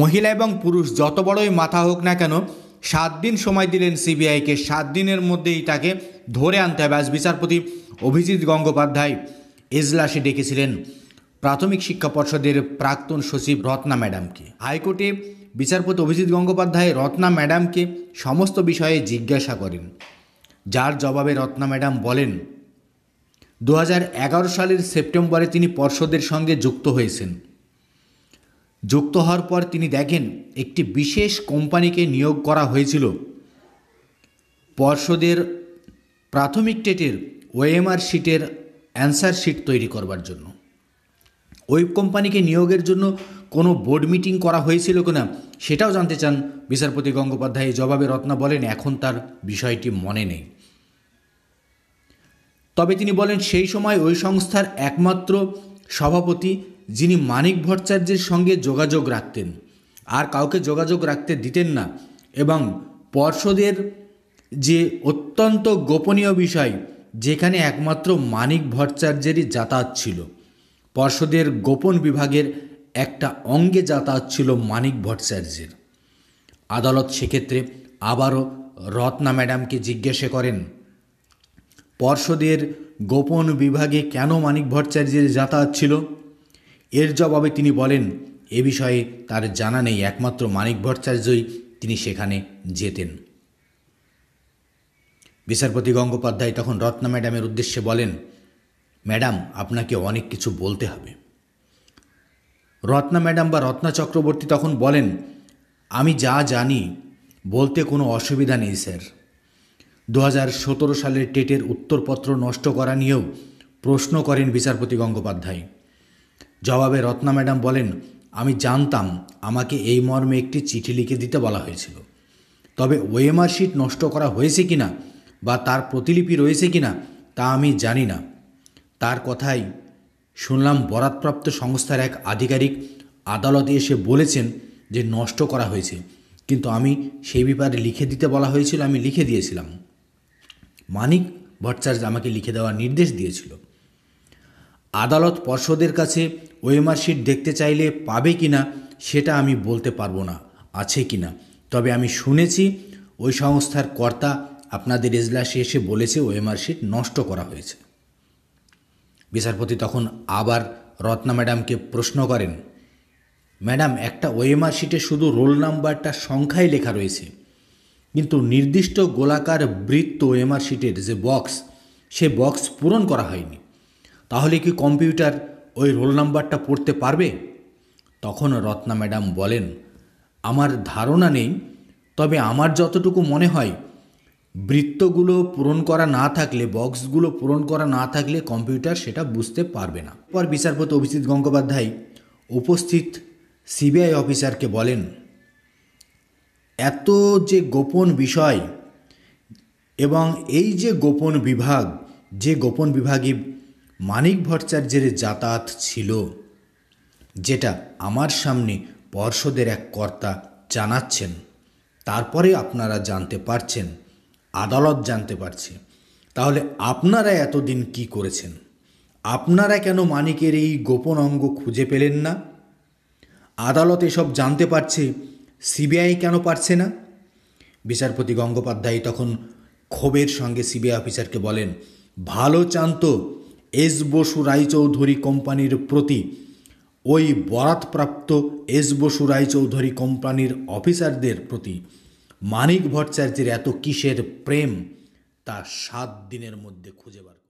মহিলা এবং পুরুষ যত বড়ই মাথা হোক না কেন সাত দিন সময় দিলেন সিবিআইকে সাত দিনের মধ্যেই তাকে ধরে আনতে হবে আজ বিচারপতি অভিজিৎ গঙ্গোপাধ্যায় এজলাসে ডেকেছিলেন প্রাথমিক শিক্ষা পর্ষদের প্রাক্তন সচিব রত্না ম্যাডামকে হাইকোর্টে বিচারপতি অভিজিৎ গঙ্গোপাধ্যায় রত্না ম্যাডামকে সমস্ত বিষয়ে জিজ্ঞাসা করেন যার জবাবে রত্না ম্যাডাম বলেন দু সালের সেপ্টেম্বরে তিনি পর্ষদের সঙ্গে যুক্ত হয়েছেন যুক্ত হওয়ার পর তিনি দেখেন একটি বিশেষ কোম্পানিকে নিয়োগ করা হয়েছিল পর্ষদের প্রাথমিক টেটের ওএমআর শিটের অ্যান্সার শিট তৈরি করবার জন্য ওই কোম্পানিকে নিয়োগের জন্য কোনো বোর্ড মিটিং করা হয়েছিল কি না সেটাও জানতে চান বিচারপতি গঙ্গোপাধ্যায় জবাবে রত্না বলেন এখন তার বিষয়টি মনে নেই তবে তিনি বলেন সেই সময় ওই সংস্থার একমাত্র সভাপতি যিনি মানিক ভট্টাচার্যের সঙ্গে যোগাযোগ রাখতেন আর কাউকে যোগাযোগ রাখতে দিতেন না এবং পর্ষদের যে অত্যন্ত গোপনীয় বিষয় যেখানে একমাত্র মানিক ভট্টাচার্যেরই যাতায়াত ছিল পর্ষদের গোপন বিভাগের একটা অঙ্গে যাতায়াত ছিল মানিক ভট্টাচার্যের আদালত সেক্ষেত্রে আবারও রত্না ম্যাডামকে জিজ্ঞাসা করেন পর্ষদের গোপন বিভাগে কেন মানিক ভট্টাচার্যের যাতায়াত ছিল এর জবাবে তিনি বলেন এ বিষয়ে তার জানা নেই একমাত্র মানিক ভট্টাচার্যই তিনি সেখানে যেতেন বিচারপতি গঙ্গোপাধ্যায় তখন রত্না ম্যাডামের উদ্দেশ্যে বলেন ম্যাডাম আপনাকে অনেক কিছু বলতে হবে রত্না ম্যাডাম বা রত্না চক্রবর্তী তখন বলেন আমি যা জানি বলতে কোনো অসুবিধা নেই স্যার দু সালের টেটের উত্তরপত্র নষ্ট করা নিয়েও প্রশ্ন করেন বিচারপতি গঙ্গোপাধ্যায় জবাবে রত্না ম্যাডাম বলেন আমি জানতাম আমাকে এই মর্মে একটি চিঠি লিখে দিতে বলা হয়েছিল তবে ওএমআর শিট নষ্ট করা হয়েছে কিনা বা তার প্রতিলিপি রয়েছে কিনা তা আমি জানি না তার কথাই শুনলাম বরাতপ্রাপ্ত সংস্থার এক আধিকারিক আদালতে এসে বলেছেন যে নষ্ট করা হয়েছে কিন্তু আমি সেই ব্যাপারে লিখে দিতে বলা হয়েছিল আমি লিখে দিয়েছিলাম মানিক ভট্টাচার্য আমাকে লিখে দেওয়ার নির্দেশ দিয়েছিল আদালত পর্ষদের কাছে ওএমআর শিট দেখতে চাইলে পাবে কি না সেটা আমি বলতে পারবো না আছে কি না তবে আমি শুনেছি ওই সংস্থার কর্তা আপনাদের এজলাসে এসে বলেছে ওএমআর শিট নষ্ট করা হয়েছে বিচারপতি তখন আবার রত্না ম্যাডামকে প্রশ্ন করেন ম্যাডাম একটা ওএমআর শিটে শুধু রোল নাম্বারটা সংখ্যায় লেখা রয়েছে কিন্তু নির্দিষ্ট গোলাকার বৃত্ত ওএমআর শিটের যে বক্স সে বক্স পূরণ করা হয়নি তাহলে কি কম্পিউটার ওই রোল নাম্বারটা পড়তে পারবে তখন রত্না ম্যাডাম বলেন আমার ধারণা নেই তবে আমার যতটুকু মনে হয় বৃত্তগুলো পূরণ করা না থাকলে বক্সগুলো পূরণ করা না থাকলে কম্পিউটার সেটা বুঝতে পারবে না পর বিচারপতি অভিজিৎ গঙ্গোপাধ্যায় উপস্থিত সিবিআই অফিসারকে বলেন এত যে গোপন বিষয় এবং এই যে গোপন বিভাগ যে গোপন বিভাগে মানিক ভট্টাচার্যের যাতায়াত ছিল যেটা আমার সামনে পর্ষদের এক কর্তা জানাচ্ছেন তারপরে আপনারা জানতে পারছেন আদালত জানতে পারছে তাহলে আপনারা এতদিন কি করেছেন আপনারা কেন মানিকের এই গোপন অঙ্গ খুঁজে পেলেন না আদালত এসব জানতে পারছে সিবিআই কেন পারছে না বিচারপতি গঙ্গোপাধ্যায় তখন ক্ষোভের সঙ্গে সিবিআই অফিসারকে বলেন ভালো চান তো এস বসু রায়চৌধুরী কোম্পানির প্রতি ওই বরাতপ্রাপ্ত এস বসু রায়চৌধুরী কোম্পানির অফিসারদের প্রতি মানিক ভট্টাচার্যের এত কিসের প্রেম তা সাত দিনের মধ্যে খুঁজে বার